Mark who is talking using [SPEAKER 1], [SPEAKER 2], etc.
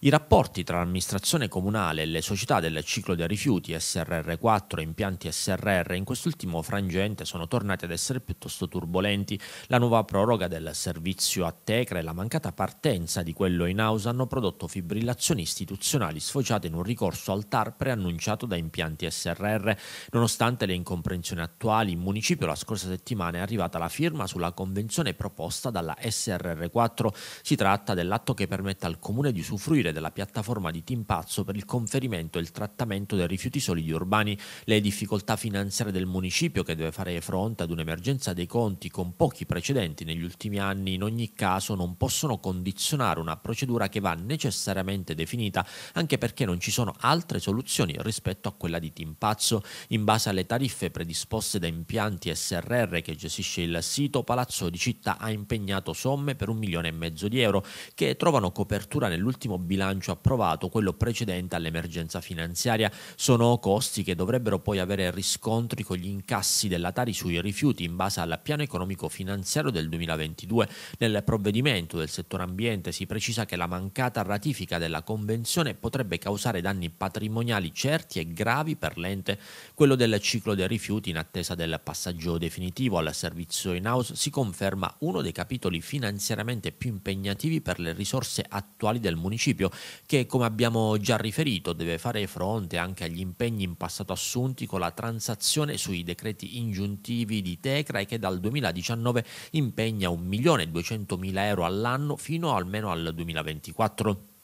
[SPEAKER 1] I rapporti tra l'amministrazione comunale e le società del ciclo dei rifiuti SRR4 e impianti SRR in quest'ultimo frangente sono tornati ad essere piuttosto turbolenti. La nuova proroga del servizio a Tecra e la mancata partenza di quello in house hanno prodotto fibrillazioni istituzionali sfociate in un ricorso al TAR preannunciato da impianti SRR. Nonostante le incomprensioni attuali, in municipio la scorsa settimana è arrivata la firma sulla convenzione proposta dalla SRR4. Si tratta dell'atto che permette al comune di usufruire utile della piattaforma di Timpazzo per il conferimento e il trattamento dei rifiuti solidi urbani, le difficoltà finanziarie del municipio che deve fare fronte ad un'emergenza dei conti con pochi precedenti negli ultimi anni, in ogni caso non possono condizionare una procedura che va necessariamente definita, anche perché non ci sono altre soluzioni rispetto a quella di Timpazzo. In base alle tariffe predisposte da impianti SRR che gestisce il sito, Palazzo di Città ha impegnato somme per un milione e mezzo di euro che trovano copertura nell'ultimo bilancio bilancio approvato, quello precedente all'emergenza finanziaria. Sono costi che dovrebbero poi avere riscontri con gli incassi della Tari sui rifiuti in base al piano economico finanziario del 2022. Nel provvedimento del settore ambiente si precisa che la mancata ratifica della convenzione potrebbe causare danni patrimoniali certi e gravi per l'ente. Quello del ciclo dei rifiuti in attesa del passaggio definitivo al servizio in house si conferma uno dei capitoli finanziariamente più impegnativi per le risorse attuali del municipio Calcio, che come abbiamo già riferito deve fare fronte anche agli impegni in passato assunti con la transazione sui decreti ingiuntivi di Tecra e che dal 2019 impegna 1.200.000 euro all'anno fino almeno al 2024.